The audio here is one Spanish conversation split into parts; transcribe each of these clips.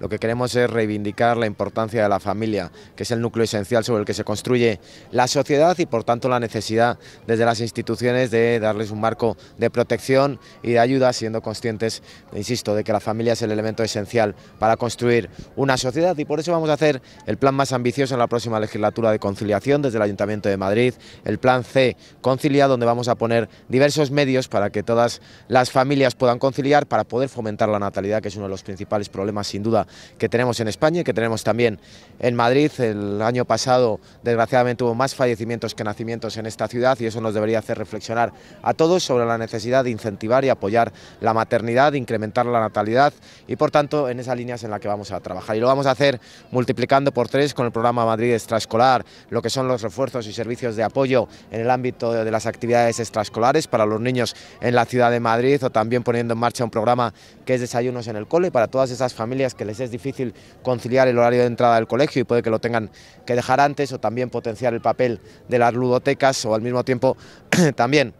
Lo que queremos es reivindicar la importancia de la familia, que es el núcleo esencial sobre el que se construye la sociedad y por tanto la necesidad desde las instituciones de darles un marco de protección y de ayuda, siendo conscientes, insisto, de que la familia es el elemento esencial para construir una sociedad y por eso vamos a hacer el plan más ambicioso en la próxima legislatura de conciliación desde el Ayuntamiento de Madrid, el plan C Concilia, donde vamos a poner diversos medios para que todas las familias puedan conciliar, para poder fomentar la natalidad, que es uno de los principales problemas sin duda que tenemos en España y que tenemos también en Madrid. El año pasado, desgraciadamente, hubo más fallecimientos que nacimientos en esta ciudad y eso nos debería hacer reflexionar a todos sobre la necesidad de incentivar y apoyar la maternidad, incrementar la natalidad y, por tanto, en esas líneas en las que vamos a trabajar. Y lo vamos a hacer multiplicando por tres con el programa Madrid Extraescolar, lo que son los refuerzos y servicios de apoyo en el ámbito de las actividades extraescolares para los niños en la ciudad de Madrid o también poniendo en marcha un programa que es Desayunos en el Cole para todas esas familias que les es difícil conciliar el horario de entrada del colegio y puede que lo tengan que dejar antes o también potenciar el papel de las ludotecas o al mismo tiempo también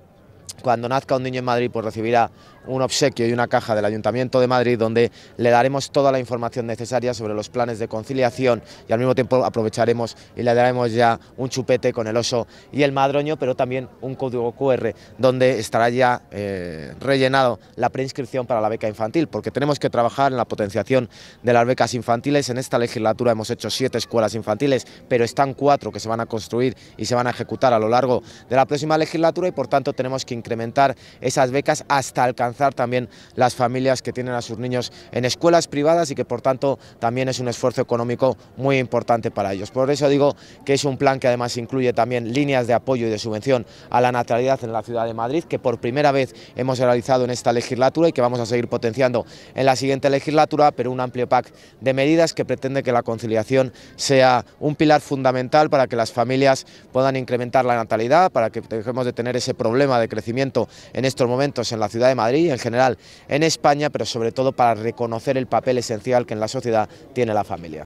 cuando nazca un niño en Madrid pues recibirá un obsequio y una caja del Ayuntamiento de Madrid donde le daremos toda la información necesaria sobre los planes de conciliación y al mismo tiempo aprovecharemos y le daremos ya un chupete con el oso y el madroño, pero también un código QR donde estará ya eh, rellenado la preinscripción para la beca infantil, porque tenemos que trabajar en la potenciación de las becas infantiles. En esta legislatura hemos hecho siete escuelas infantiles, pero están cuatro que se van a construir y se van a ejecutar a lo largo de la próxima legislatura y por tanto tenemos que incrementar esas becas hasta alcanzar también las familias que tienen a sus niños en escuelas privadas y que por tanto también es un esfuerzo económico muy importante para ellos. Por eso digo que es un plan que además incluye también líneas de apoyo y de subvención a la natalidad en la ciudad de Madrid, que por primera vez hemos realizado en esta legislatura y que vamos a seguir potenciando en la siguiente legislatura, pero un amplio pack de medidas que pretende que la conciliación sea un pilar fundamental para que las familias puedan incrementar la natalidad, para que dejemos de tener ese problema de crecimiento en estos momentos en la ciudad de Madrid en general en España, pero sobre todo para reconocer el papel esencial que en la sociedad tiene la familia.